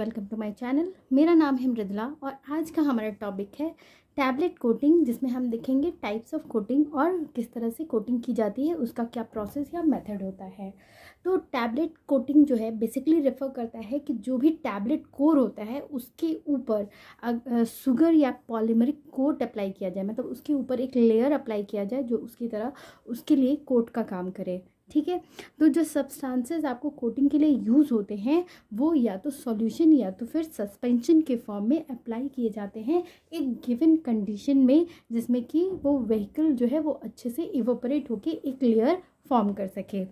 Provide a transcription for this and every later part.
welcome to my channel मेरा नाम है मृदला और आज का हमारा टॉपिक है टैबलेट कोटिंग जिसमें हम देखेंगे टाइप्स ऑफ कोटिंग और किस तरह से कोटिंग की जाती है उसका क्या प्रोसेस या मेथड होता है तो टैबलेट कोटिंग जो है बेसिकली रेफ़र करता है कि जो भी टैबलेट कोर होता है उसके ऊपर सुगर या पॉलीमरिक कोट अप्लाई किया जाए मतलब उसके ऊपर एक लेयर अप्लाई किया जाए जो उसकी तरह उसके लिए कोट का काम करे ठीक है तो जो सब्सटेंसेस आपको कोटिंग के लिए यूज़ होते हैं वो या तो सॉल्यूशन या तो फिर सस्पेंशन के फॉर्म में अप्लाई किए जाते हैं एक गिवन कंडीशन में जिसमें कि वो व्हीकल जो है वो अच्छे से इवोपरेट होकर एक लेयर फॉर्म कर सके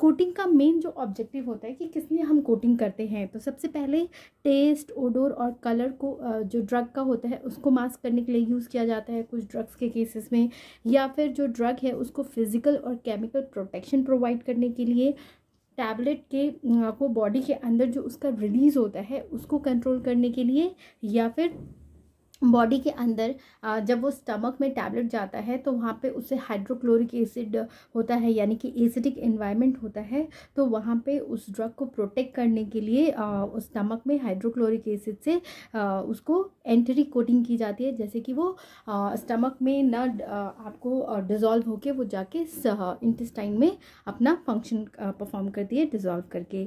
कोटिंग का मेन जो ऑब्जेक्टिव होता है कि किस लिए हम कोटिंग करते हैं तो सबसे पहले टेस्ट ओडोर और कलर को जो ड्रग का होता है उसको मास्क करने के लिए यूज़ किया जाता है कुछ ड्रग्स के केसेस में या फिर जो ड्रग है उसको फिज़िकल और केमिकल प्रोटेक्शन प्रोवाइड करने के लिए टैबलेट के वो बॉडी के अंदर जो उसका रिलीज़ होता है उसको कंट्रोल करने के लिए या फिर बॉडी के अंदर जब वो स्टमक में टैबलेट जाता है तो वहाँ पे उसे हाइड्रोक्लोरिक एसिड होता है यानी कि एसिडिक इन्वायरमेंट होता है तो वहाँ पे उस ड्रग को प्रोटेक्ट करने के लिए उस स्टमक में हाइड्रोक्लोरिक एसिड से उसको एंटरी कोटिंग की जाती है जैसे कि वो स्टमक में न आपको डिज़ोल्व होके वो जाके इंटेस्टाइन में अपना फंक्शन परफॉर्म करती है डिज़ोल्व करके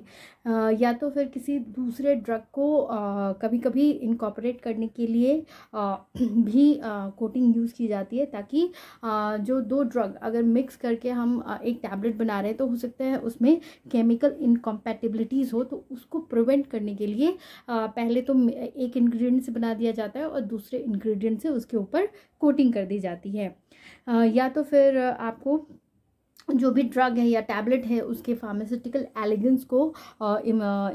या तो फिर किसी दूसरे ड्रग को कभी कभी इनकॉपरेट करने के लिए भी कोटिंग यूज़ की जाती है ताकि जो दो ड्रग अगर मिक्स करके हम एक टैबलेट बना रहे हैं तो हो सकता है उसमें केमिकल इनकम्पैटिबिलिटीज़ हो तो उसको प्रिवेंट करने के लिए पहले तो एक इंग्रेडिएंट से बना दिया जाता है और दूसरे इंग्रेडिएंट से उसके ऊपर कोटिंग कर दी जाती है या तो फिर आपको जो भी ड्रग है या टैबलेट है उसके फार्मास्यूटिकल एलिगेंस को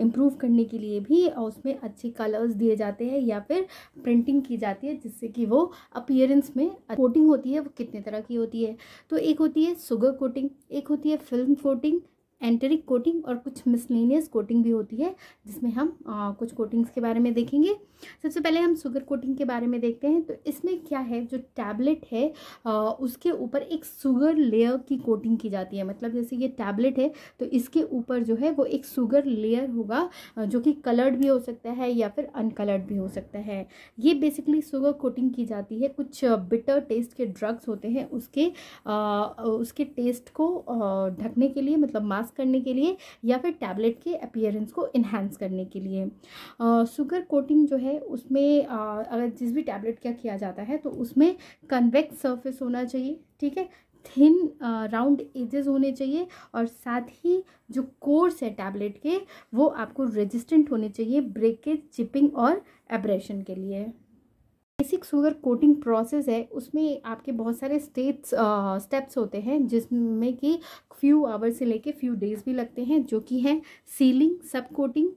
इम्प्रूव करने के लिए भी उसमें अच्छे कलर्स दिए जाते हैं या फिर प्रिंटिंग की जाती है जिससे कि वो अपियरेंस में कोटिंग होती है वो कितने तरह की होती है तो एक होती है सुगर कोटिंग एक होती है फिल्म कोटिंग एंटेरिक कोटिंग और कुछ मिसलिनियस कोटिंग भी होती है जिसमें हम आ, कुछ कोटिंग्स के बारे में देखेंगे सबसे पहले हम शुगर कोटिंग के बारे में देखते हैं तो इसमें क्या है जो टैबलेट है आ, उसके ऊपर एक शुगर लेयर की कोटिंग की जाती है मतलब जैसे ये टैबलेट है तो इसके ऊपर जो है वो एक शुगर लेयर होगा जो कि कलर्ड भी हो सकता है या फिर अनकलर्ड भी हो सकता है ये बेसिकली शुगर कोटिंग की जाती है कुछ बिटर टेस्ट के ड्रग्स होते हैं उसके आ, उसके टेस्ट को ढकने के लिए मतलब मास्क पास करने के लिए या फिर टैबलेट के अपियरेंस को इन्हेंस करने के लिए शुगर कोटिंग जो है उसमें अगर जिस भी टैबलेट का किया जाता है तो उसमें कन्वेक्स सर्फेस होना चाहिए ठीक है थिन राउंड एजेस होने चाहिए और साथ ही जो कोर्स है टैबलेट के वो आपको रेजिस्टेंट होने चाहिए ब्रेकेज चिपिंग और एब्रेशन के लिए बेसिक सुगर कोटिंग प्रोसेस है उसमें आपके बहुत सारे स्टेट्स स्टेप्स होते हैं जिसमें कि फ्यू आवर्स से लेके फ्यू डेज भी लगते हैं जो कि हैं सीलिंग सब कोटिंग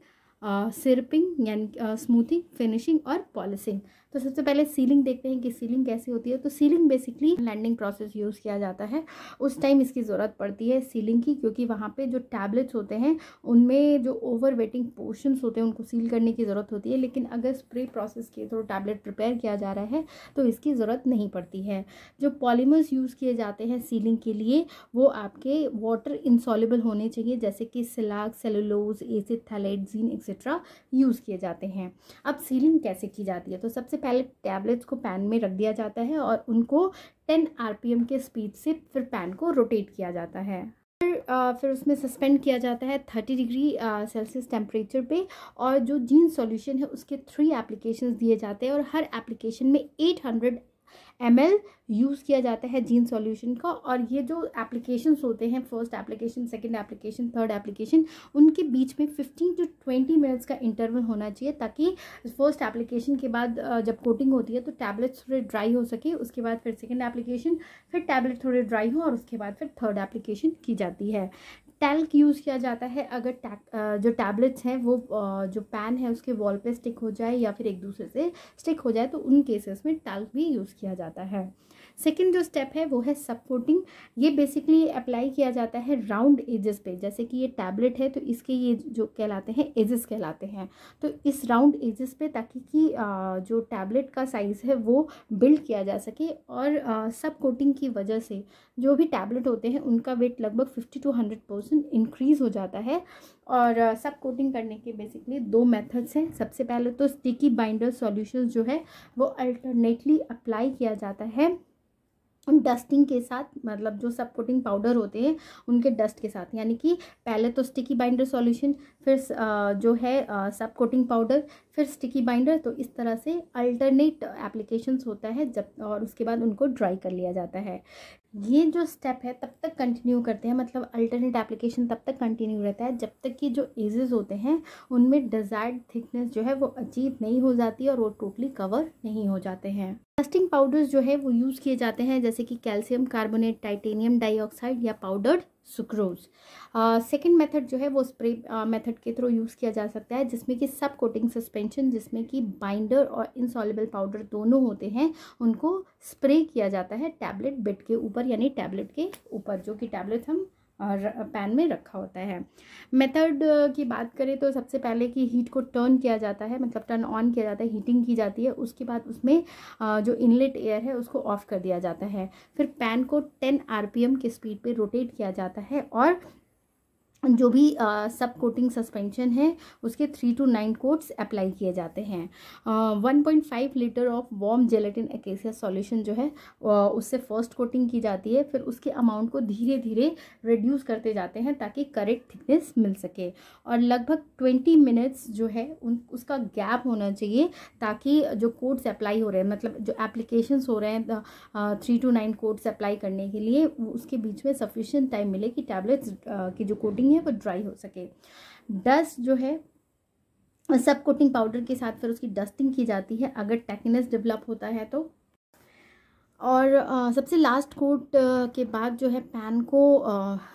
सिरपिंग यानी स्मूथिंग फिनिशिंग और पॉलिसिंग तो सबसे पहले सीलिंग देखते हैं कि सीलिंग कैसी होती है तो sealing basically landing process use किया जाता है उस टाइम इसकी ज़रूरत पड़ती है सीलिंग की क्योंकि वहाँ पर जो टैबलेट्स होते हैं उनमें जो ओवर वेटिंग पोर्शन होते हैं उनको सील करने की ज़रूरत होती है लेकिन अगर स्प्रे प्रोसेस के थ्रू टैबलेट प्रिपेयर किया जा रहा है तो इसकी ज़रूरत नहीं पड़ती है जो पॉलीमर्स यूज़ किए जाते हैं सीलिंग के लिए वो आपके वाटर इंसॉलेबल होने चाहिए जैसे कि shellac cellulose acid phthalate zein etcetera use किए जाते हैं अब सीलिंग कैसे की जाती है तो सबसे पहले टैबलेट्स को पैन में रख दिया जाता है और उनको 10 आरपीएम के स्पीड से फिर पैन को रोटेट किया जाता है फिर फिर उसमें सस्पेंड किया जाता है थर्टी डिग्री सेल्सियस टेम्परेचर पे और जो जीन सॉल्यूशन है उसके थ्री एप्लीकेशन दिए जाते हैं और हर एप्लीकेशन में एट हंड्रेड एम यूज़ किया जाता है जीन सॉल्यूशन का और ये जो एप्लीकेशन होते हैं first application second application third application उनके बीच में फिफ्टीन टू ट्वेंटी मिनट्स का इंटरवल होना चाहिए ताकि फर्स्ट एप्लीकेशन के बाद जब कोटिंग होती है तो टैबलेट्स थोड़े ड्राई हो सके उसके बाद फिर सेकेंड एप्लीकेशन फिर टैबलेट थोड़े ड्राई हो और उसके बाद फिर थर्ड एप्लीकेशन की जाती है टैल्क यूज़ किया जाता है अगर टैक जो टैबलेट्स हैं वो जो पैन है उसके वॉल पे स्टिक हो जाए या फिर एक दूसरे से स्टिक हो जाए तो उन केसेस में टैल्क भी यूज़ किया जाता है सेकेंड जो स्टेप है वो है सपोर्टिंग ये बेसिकली अप्लाई किया जाता है राउंड एजेस पे जैसे कि ये टैबलेट है तो इसके ये जो कहलाते हैं एजेस कहलाते हैं तो इस राउंड एजेस पे ताकि कि जो टैबलेट का साइज़ है वो बिल्ड किया जा सके और सब कोटिंग की वजह से जो भी टैबलेट होते हैं उनका वेट लगभग fifty to hundred percent increase हो जाता है और सब कोटिंग करने के बेसिकली दो मेथड्स हैं सबसे पहले तो स्टिकी बाइंडर सॉल्यूशंस जो है वो अल्टरनेटली अप्लाई किया जाता है डस्टिंग के साथ मतलब जो सब कोटिंग पाउडर होते हैं उनके डस्ट के साथ यानी कि पहले तो स्टिकी बाइंडर सॉल्यूशन फिर जो है सब कोटिंग पाउडर फिर स्टिकी बाइंडर तो इस तरह से अल्टरनेट एप्लीकेशंस होता है जब और उसके बाद उनको ड्राई कर लिया जाता है ये जो स्टेप है तब तक कंटिन्यू करते हैं मतलब अल्टरनेट एप्लीकेशन तब तक कंटिन्यू रहता है जब तक कि जो एजेस होते हैं उनमें डिज़ायर्ड थिकनेस जो है वो अचीव नहीं हो जाती और वो टोटली कवर नहीं हो जाते हैं डस्टिंग पाउडर्स जो है वो यूज़ किए जाते हैं जैसे कि कैल्शियम कार्बोनेट टाइटेनियम डाइऑक्साइड या पाउडर्ड सुक्रोज सेकेंड मेथड जो है वो स्प्रे मेथड uh, के थ्रू यूज़ किया जा सकता है जिसमें कि सब कोटिंग सस्पेंशन जिसमें कि बाइंडर और इंसॉलेबल पाउडर दोनों होते हैं उनको स्प्रे किया जाता है टैबलेट बेड के ऊपर यानी टैबलेट के ऊपर जो कि टैबलेट हम पैन में रखा होता है मेथड की बात करें तो सबसे पहले कि हीट को टर्न किया जाता है मतलब टर्न ऑन किया जाता है हीटिंग की जाती है उसके बाद उसमें जो इनलेट एयर है उसको ऑफ़ कर दिया जाता है फिर पैन को टेन आर की स्पीड पर रोटेट किया जाता है और जो भी सब कोटिंग सस्पेंशन है उसके three to nine coats apply किए जाते हैं one point five litre of warm gelatin acacia solution जो है uh, उससे फर्स्ट कोटिंग की जाती है फिर उसके अमाउंट को धीरे धीरे रिड्यूस करते जाते हैं ताकि करेक्ट थिकनेस मिल सके और लगभग ट्वेंटी मिनट्स जो है उन उसका गैप होना चाहिए ताकि जो कोड्स अप्लाई हो रहे हैं मतलब जो एप्लीकेशंस हो रहे हैं three to nine codes apply करने के लिए उसके बीच में सफिशेंट टाइम मिले कि टैबलेट्स uh, की जो कोटिंग है वो ड्राई हो सके डस्ट जो है सब कोटिंग पाउडर के साथ फिर उसकी डस्टिंग की जाती है अगर टेकनेस डेवलप होता है तो और सबसे लास्ट कोट के बाद जो है पैन को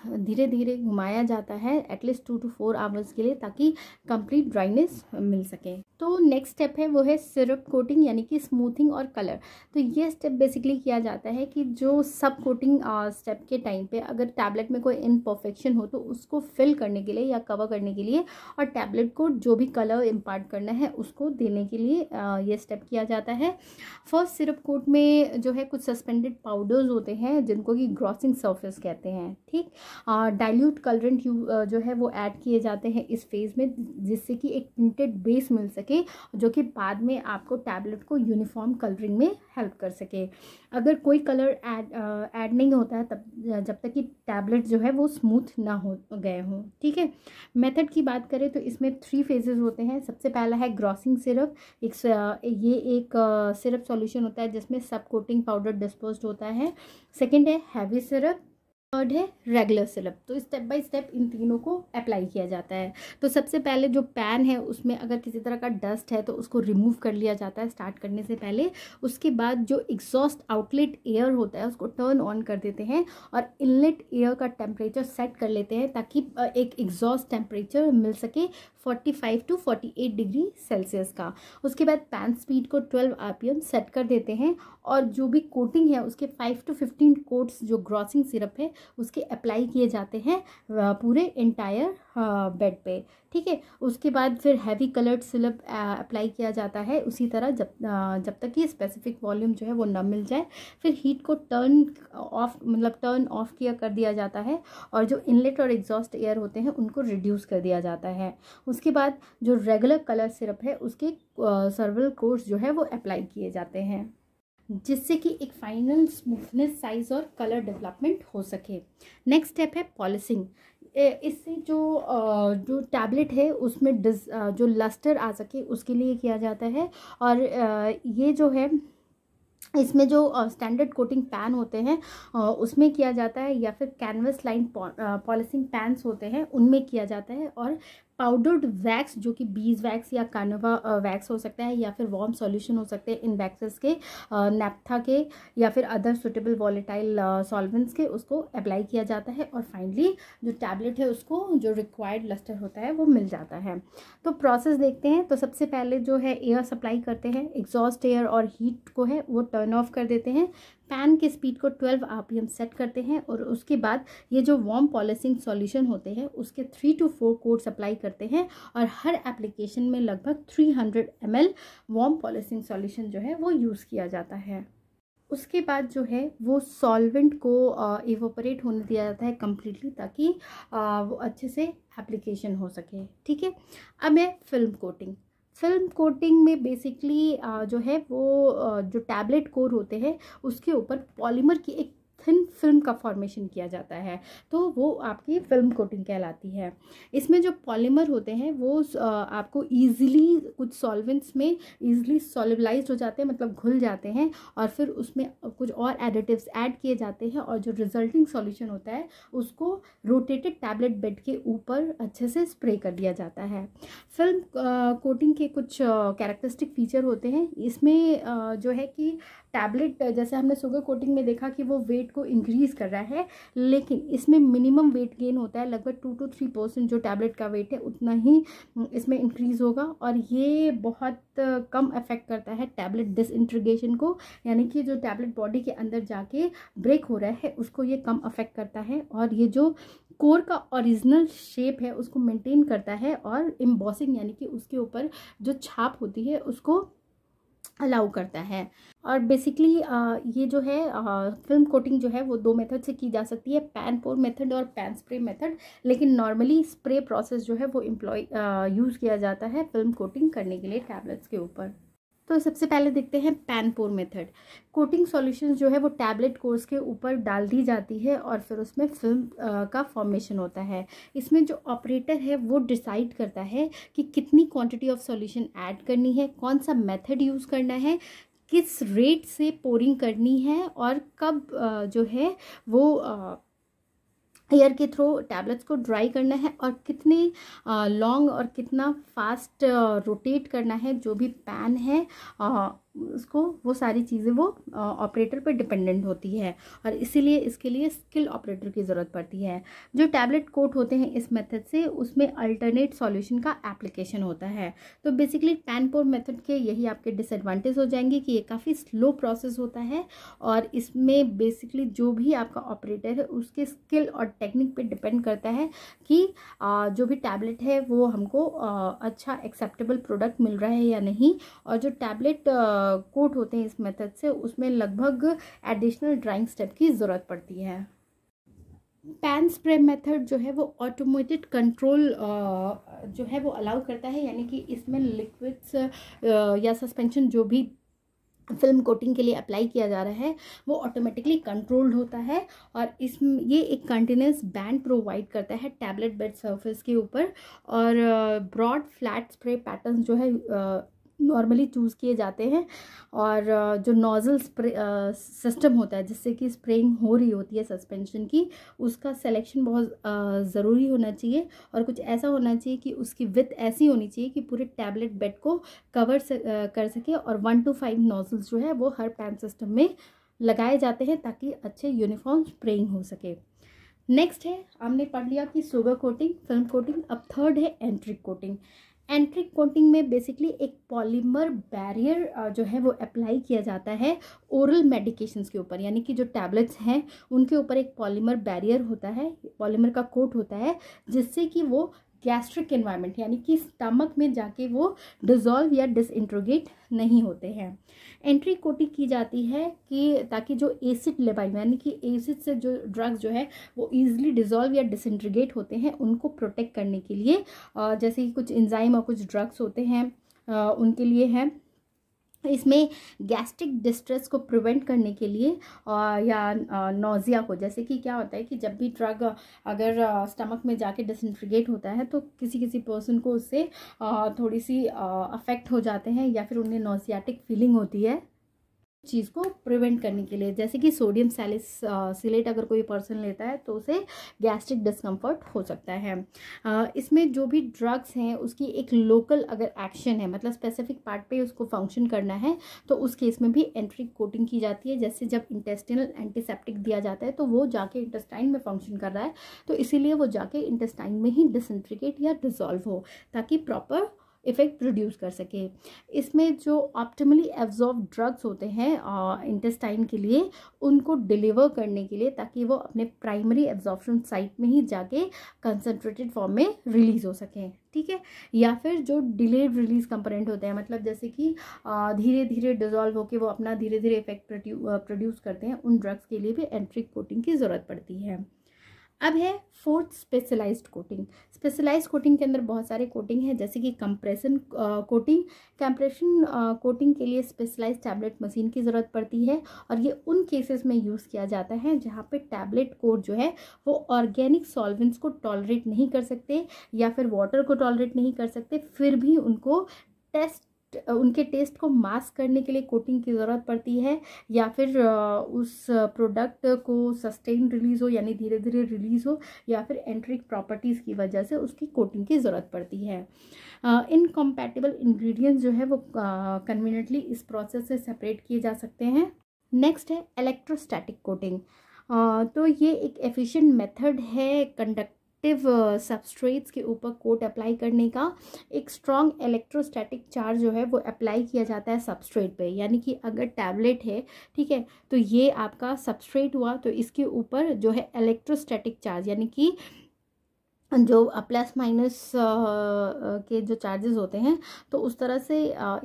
धीरे धीरे घुमाया जाता है at least two to four hours के लिए ताकि कंप्लीट ड्राइनेस मिल सके तो नेक्स्ट स्टेप है वो है सिरप कोटिंग यानी कि स्मूथिंग और कलर तो ये स्टेप बेसिकली किया जाता है कि जो सब कोटिंग स्टेप के टाइम पे अगर टैबलेट में कोई इनपरफेक्शन हो तो उसको फिल करने के लिए या कवर करने के लिए और टैबलेट को जो भी कलर इम्पार्ट करना है उसको देने के लिए ये स्टेप किया जाता है फर्स्ट सिरप कोट में जो है कुछ सस्पेंडेड पाउडर्स होते हैं जिनको कि ग्रॉसिंग सर्फेस कहते हैं ठीक डाइल्यूट कलरेंट यू जो है वो ऐड किए जाते हैं इस फेज़ में जिससे कि एक टिंटेड बेस मिल सके जो कि बाद में आपको टैबलेट को यूनिफॉर्म कलरिंग में हेल्प कर सके अगर कोई कलर ऐड ऐड नहीं होता है तब जब तक कि टैबलेट जो है वो स्मूथ ना हो गए हों ठीक है मेथड की बात करें तो इसमें थ्री फेजेस होते हैं सबसे पहला है ग्रॉसिंग सिरप एक ये एक सिरप सॉल्यूशन होता है जिसमें सब कोटिंग पाउडर पाउडर डिस्पोज होता है सेकेंड है हैवी सिरप थर्ड है रेगुलर सिरप तो स्टेप बाय स्टेप इन तीनों को अप्लाई किया जाता है तो सबसे पहले जो पैन है उसमें अगर किसी तरह का डस्ट है तो उसको रिमूव कर लिया जाता है स्टार्ट करने से पहले उसके बाद जो एग्जॉस्ट आउटलेट एयर होता है उसको टर्न ऑन कर देते हैं और इनलेट एयर का टेम्परेचर सेट कर लेते हैं ताकि एक एग्जॉस्ट टेम्परेचर मिल सके five to eight degree Celsius का उसके बाद पैन स्पीड को ट्वेल्व आरपीएम सेट कर देते हैं और जो भी कोटिंग है उसके फाइव टू फिफ्टीन कोट्स जो ग्रॉसिंग सिरप है उसके अप्लाई किए जाते हैं पूरे इंटायर बेड पे ठीक है उसके बाद फिर हैवी कलर्ड सिलप अप्लाई किया जाता है उसी तरह जब जब तक कि स्पेसिफिक वॉल्यूम जो है वो ना मिल जाए फिर हीट को टर्न ऑफ मतलब टर्न ऑफ किया कर दिया जाता है और जो इनलेट और एग्जॉस्ट एयर होते हैं उनको रिड्यूस कर दिया जाता है उसके बाद जो रेगुलर कलर सिरप है उसके सर्वल कोर्स जो है वो अप्लाई किए जाते हैं जिससे कि एक फाइनल स्मूथनेस साइज़ और कलर डेवलपमेंट हो सके नेक्स्ट स्टेप है पॉलिसिंग इससे जो जो टैबलेट है उसमें डिज जो लस्टर आ सके उसके लिए किया जाता है और ये जो है इसमें जो स्टैंडर्ड कोटिंग पैन होते हैं उसमें किया जाता है या फिर कैनवस लाइन पॉलिसिंग पैंस होते हैं उनमें किया जाता है और पाउडर्ड वैक्स जो कि बीज वैक्स या कानवा वैक्स uh, हो सकता है या फिर वॉर्म सॉल्यूशन हो सकते हैं इन वैक्सेस के नेपथा uh, के या फिर अदर सुटेबल वॉलेटाइल सॉल्वेंट्स के उसको अप्लाई किया जाता है और फाइनली जो टैबलेट है उसको जो रिक्वायर्ड लस्टर होता है वो मिल जाता है तो प्रोसेस देखते हैं तो सबसे पहले जो है एयर सप्लाई करते हैं एग्जॉस्ट एयर और हीट को है वो टर्न ऑफ कर देते हैं पैन के स्पीड को 12 आरपीएम सेट करते हैं और उसके बाद ये जो वॉम पॉलिसिंग सॉल्यूशन होते हैं उसके three to four codes apply करते हैं और हर एप्लीकेशन में लगभग 300 hundred M L warm polishing solution जो है वो यूज़ किया जाता है उसके बाद जो है वो सॉल्वेंट को इवोपरेट होने दिया जाता है कम्प्लीटली ताकि वो अच्छे से एप्लीकेशन हो सके ठीक है अब है फिल्म कोटिंग फिल्म कोटिंग में बेसिकली जो है वो जो टैबलेट कोर होते हैं उसके ऊपर पॉलीमर की एक थिन फिल्म का फॉर्मेशन किया जाता है तो वो आपकी फिल्म कोटिंग कहलाती है इसमें जो पॉलीमर होते हैं वो आपको ईजिली कुछ सॉल्वेंट्स में ईजिली सॉलिबलाइज हो जाते हैं मतलब घुल जाते हैं और फिर उसमें कुछ और एडिटिव्स ऐड किए जाते हैं और जो रिजल्टिंग सॉल्यूशन होता है उसको रोटेटेड टैबलेट बेड के ऊपर अच्छे से स्प्रे कर दिया जाता है फिल्म कोटिंग के कुछ कैरेक्टरिस्टिक फीचर होते हैं इसमें जो है कि टैबलेट जैसे हमने सुगर कोटिंग में देखा कि वो वेट को इंक्रीज़ कर रहा है लेकिन इसमें मिनिमम वेट गेन होता है लगभग टू टू थ्री परसेंट जो टैबलेट का वेट है उतना ही इसमें इंक्रीज़ होगा और ये बहुत कम अफेक्ट करता है टैबलेट डिसइंट्रीगेशन को यानी कि जो टैबलेट बॉडी के अंदर जाके ब्रेक हो रहा है उसको ये कम अफेक्ट करता है और ये जो कोर का ओरिजिनल शेप है उसको मेंटेन करता है और इम्बॉसिंग यानी कि उसके ऊपर जो छाप होती है उसको अलाउ करता है और बेसिकली ये जो है फिल्म कोटिंग जो है वो दो मेथड से की जा सकती है पैन पोर मेथड और पैन स्प्रे मेथड लेकिन नॉर्मली स्प्रे प्रोसेस जो है वो एम्प्लॉय यूज़ किया जाता है फिल्म कोटिंग करने के लिए टैबलेट्स के ऊपर तो सबसे पहले देखते हैं pan pour method coating solution जो है वो टैबलेट कोर्स के ऊपर डाल दी जाती है और फिर उसमें फिल्म का फॉर्मेशन होता है इसमें जो ऑपरेटर है वो डिसाइड करता है कि कितनी क्वांटिटी ऑफ सॉल्यूशन ऐड करनी है कौन सा मेथड यूज़ करना है किस रेट से पोरिंग करनी है और कब जो है वो एयर के थ्रू टैबलेट्स को ड्राई करना है और कितने लॉन्ग और कितना फास्ट रोटेट करना है जो भी पैन है उसको वो सारी चीज़ें वो ऑपरेटर पर डिपेंडेंट होती है और इसीलिए इसके लिए स्किल ऑपरेटर की ज़रूरत पड़ती है जो टैबलेट कोट होते हैं इस मेथड से उसमें अल्टरनेट सॉल्यूशन का एप्लीकेशन होता है तो बेसिकली टैन पोर मेथड के यही आपके डिसएडवांटेज हो जाएंगे कि ये काफ़ी स्लो प्रोसेस होता है और इसमें बेसिकली जो भी आपका ऑपरेटर है उसके स्किल और टेक्निक पर डिपेंड करता है कि जो भी टैबलेट है वो हमको अच्छा एक्सेप्टेबल प्रोडक्ट मिल रहा है या नहीं और जो टैबलेट कोट होते हैं इस मेथड से उसमें लगभग एडिशनल ड्राइंग स्टेप की ज़रूरत पड़ती है पैन स्प्रे मेथड जो है वो ऑटोमेटेड कंट्रोल जो है वो अलाउ करता है यानी कि इसमें लिक्विड्स या सस्पेंशन जो भी फिल्म कोटिंग के लिए अप्लाई किया जा रहा है वो ऑटोमेटिकली कंट्रोल्ड होता है और इस ये एक कंटिन्यूस बैंड प्रोवाइड करता है टैबलेट बेड सरफेस के ऊपर और ब्रॉड फ्लैट स्प्रे पैटर्न जो है नॉर्मली चूज़ किए जाते हैं और जो नोज़ल सिस्टम होता है जिससे कि स्प्रेइंग हो रही होती है सस्पेंशन की उसका सिलेक्शन बहुत ज़रूरी होना चाहिए और कुछ ऐसा होना चाहिए कि उसकी विथ ऐसी होनी चाहिए कि पूरे टैबलेट बेड को कवर कर सके और वन टू फाइव नोज़ल्स जो है वो हर पैन सिस्टम में लगाए जाते हैं ताकि अच्छे यूनिफॉर्म स्प्रेइंग हो सके नेक्स्ट है हमने पढ़ लिया कि सुगर कोटिंग फिल्म कोटिंग अब थर्ड है एंट्रिक कोटिंग एंट्रिक कोटिंग में बेसिकली एक पॉलीमर बैरियर जो है वो अप्लाई किया जाता है ओरल मेडिकेशंस के ऊपर यानी कि जो टैबलेट्स हैं उनके ऊपर एक पॉलीमर बैरियर होता है पॉलीमर का कोट होता है जिससे कि वो गैस्ट्रिक इन्वायरमेंट यानी कि स्टमक में जाके वो डिज़ोल्व या डिसइंट्रोगेट नहीं होते हैं एंट्री कोटी की जाती है कि ताकि जो एसिड लेबाइन यानी कि एसिड से जो ड्रग्स जो है वो ईजिली डिज़ोल्व या डिसइंट्रोगेट होते हैं उनको प्रोटेक्ट करने के लिए जैसे कि कुछ इंजाइम और कुछ ड्रग्स होते हैं उनके लिए है इसमें गैस्ट्रिक डिस्ट्रेस को प्रिवेंट करने के लिए आ, या नोज़िया को जैसे कि क्या होता है कि जब भी ड्रग अगर स्टमक में जाके डिसइंट्रीगेट होता है तो किसी किसी पर्सन को उससे थोड़ी सी अफेक्ट हो जाते हैं या फिर उन्हें नोजियाटिक फीलिंग होती है चीज़ को प्रिवेंट करने के लिए जैसे कि सोडियम सैलिस सिलेट अगर कोई पर्सन लेता है तो उसे गैस्ट्रिक डिस्कम्फर्ट हो सकता है आ, इसमें जो भी ड्रग्स हैं उसकी एक लोकल अगर एक्शन है मतलब स्पेसिफिक पार्ट पे उसको फंक्शन करना है तो उस केस में भी एंट्री कोटिंग की जाती है जैसे जब इंटेस्टिनल एंटीसेप्टिक दिया जाता है तो वो जाके इंटेस्टाइन में फंक्शन कर रहा है तो इसीलिए वो जाके इंटेस्टाइन में ही डिसंट्रिकेट या डिजॉल्व हो ताकि प्रॉपर इफ़ेक्ट प्रोड्यूस कर सके इसमें जो ऑप्टिमली एब्जॉर्व ड्रग्स होते हैं इंटेस्टाइन के लिए उनको डिलीवर करने के लिए ताकि वो अपने प्राइमरी एब्जॉर्प्शन साइट में ही जाके कंसनट्रेटेड फॉर्म में रिलीज़ हो सकें ठीक है या फिर जो डिलेड रिलीज कंपोनेंट होते हैं मतलब जैसे कि धीरे धीरे डिजॉल्व होकर वो अपना धीरे धीरे इफेक्ट प्रोड्यूस करते हैं उन ड्रग्स के लिए भी एंट्रिक कोटिंग की ज़रूरत पड़ती है अब है fourth specialised coating specialised coating के अंदर बहुत सारे कोटिंग हैं जैसे कि कंप्रेशन कोटिंग कंप्रेशन कोटिंग के लिए स्पेशलाइज्ड टैबलेट मशीन की ज़रूरत पड़ती है और ये उन केसेस में यूज़ किया जाता है जहाँ पे टैबलेट कोट जो है वो ऑर्गेनिक सॉल्वेंट्स को टॉलरेट नहीं कर सकते या फिर वाटर को टॉलरेट नहीं कर सकते फिर भी उनको टेस्ट उनके टेस्ट को मास्क करने के लिए कोटिंग की ज़रूरत पड़ती है या फिर उस प्रोडक्ट को सस्टेन रिलीज़ हो यानी धीरे धीरे रिलीज़ हो या फिर एंट्रिक प्रॉपर्टीज़ की वजह से उसकी कोटिंग की ज़रूरत पड़ती है इनकम्पैटिबल इंग्रेडिएंट्स जो है वो कन्वीनियंटली इस प्रोसेस से सेपरेट किए जा सकते हैं नेक्स्ट है इलेक्ट्रोस्टैटिक कोटिंग तो ये एक एफिशिएंट मेथड है कंडक्ट एक्टिव सबस्ट्रेट्स uh, के ऊपर कोट अप्लाई करने का एक स्ट्रॉन्ग इलेक्ट्रोस्टैटिक चार्ज जो है वो अप्लाई किया जाता है सबस्ट्रेट पे यानी कि अगर टैबलेट है ठीक है तो ये आपका सबस्ट्रेट हुआ तो इसके ऊपर जो है इलेक्ट्रोस्टैटिक चार्ज यानी कि जो प्लस माइनस के जो चार्जेस होते हैं तो उस तरह से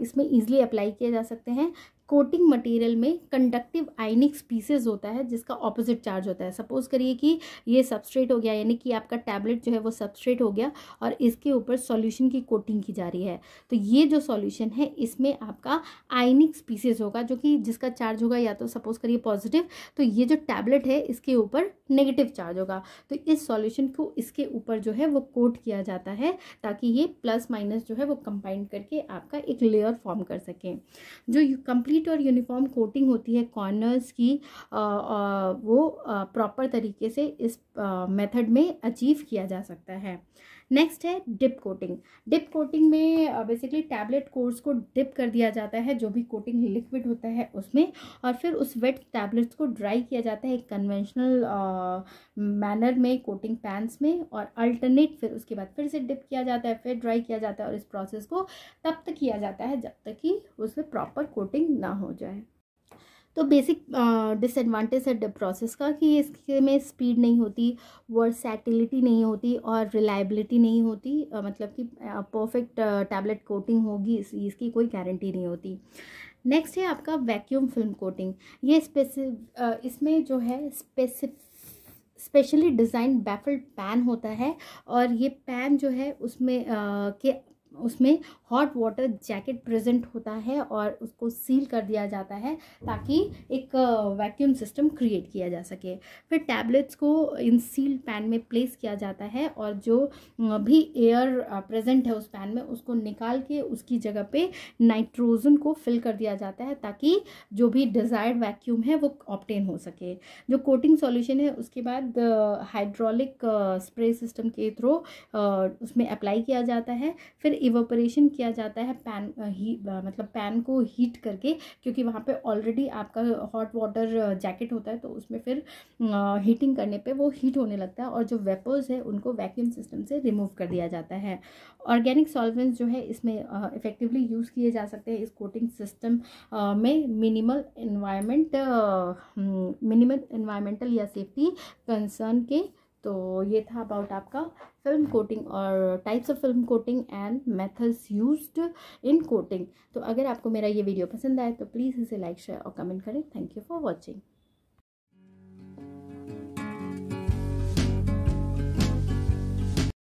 इसमें ईजिली अप्लाई किए जा सकते हैं कोटिंग मटेरियल में कंडक्टिव आइनिक स्पीसीज होता है जिसका ऑपोजिट चार्ज होता है सपोज करिए कि ये सबस्ट्रेट हो गया यानी कि आपका टैबलेट जो है वो सबस्ट्रेट हो गया और इसके ऊपर सॉल्यूशन की कोटिंग की जा रही है तो ये जो सॉल्यूशन है इसमें आपका आइनिक स्पीसीज होगा जो कि जिसका चार्ज होगा या तो सपोज करिए पॉजिटिव तो ये जो टैबलेट है इसके ऊपर नेगेटिव चार्ज होगा तो इस सॉल्यूशन को इसके ऊपर जो है वो कोट किया जाता है ताकि ये प्लस माइनस जो है वो कंबाइंड करके आपका एक लेयर फॉर्म कर सकें जो कंप्लीट कंप्लीट और यूनिफॉर्म कोटिंग होती है कॉर्नर्स की आ, आ, वो प्रॉपर तरीके से इस मेथड में अचीव किया जा सकता है नेक्स्ट है डिप कोटिंग डिप कोटिंग में बेसिकली टैबलेट कोर्स को डिप कर दिया जाता है जो भी कोटिंग लिक्विड होता है उसमें और फिर उस वेट टैबलेट्स को ड्राई किया जाता है एक कन्वेंशनल मैनर uh, में कोटिंग पैंस में और अल्टरनेट फिर उसके बाद फिर से डिप किया जाता है फिर ड्राई किया जाता है और इस प्रोसेस को तब तक किया जाता है जब तक कि उसमें प्रॉपर कोटिंग ना हो जाए तो बेसिक डिसएडवांटेज uh, है प्रोसेस का कि इसके में स्पीड नहीं होती वर्सैटिलिटी नहीं होती और रिलायबिलिटी नहीं होती आ, मतलब कि परफेक्ट टैबलेट कोटिंग होगी इस, इसकी कोई गारंटी नहीं होती नेक्स्ट है आपका वैक्यूम फिल्म कोटिंग ये स्पेसि इसमें जो है स्पेसिफ स्पेशली डिज़ाइन बैफल्ड पैन होता है और ये पैन जो है उसमें आ, के उसमें हॉट वाटर जैकेट प्रेजेंट होता है और उसको सील कर दिया जाता है ताकि एक वैक्यूम सिस्टम क्रिएट किया जा सके फिर टैबलेट्स को इन सील पैन में प्लेस किया जाता है और जो भी एयर प्रेजेंट है उस पैन में उसको निकाल के उसकी जगह पे नाइट्रोजन को फिल कर दिया जाता है ताकि जो भी डिज़ायर्ड वैक्यूम है वो ऑप्टेन हो सके जो कोटिंग सॉल्यूशन है उसके बाद हाइड्रोलिक स्प्रे सिस्टम के थ्रू उसमें अप्लाई किया जाता है फिर इवोपरेशन किया जाता है पैन ही मतलब पैन को हीट करके क्योंकि वहाँ पे ऑलरेडी आपका हॉट वाटर जैकेट होता है तो उसमें फिर हीटिंग करने पे वो हीट होने लगता है और जो वेपर्स है उनको वैक्यूम सिस्टम से रिमूव कर दिया जाता है ऑर्गेनिक सॉल्वेंट्स जो है इसमें इफ़ेक्टिवली यूज़ किए जा सकते हैं इस कोटिंग सिस्टम में मिनिमल इन्वायरमेंट मिनिमल इन्वायरमेंटल या सेफ्टी कंसर्न के तो ये था अबाउट आपका फिल्म कोटिंग और types of film coating and methods used in coating तो अगर आपको मेरा ये वीडियो पसंद आए तो प्लीज़ इसे लाइक शेयर और कमेंट करें थैंक यू फॉर वॉचिंग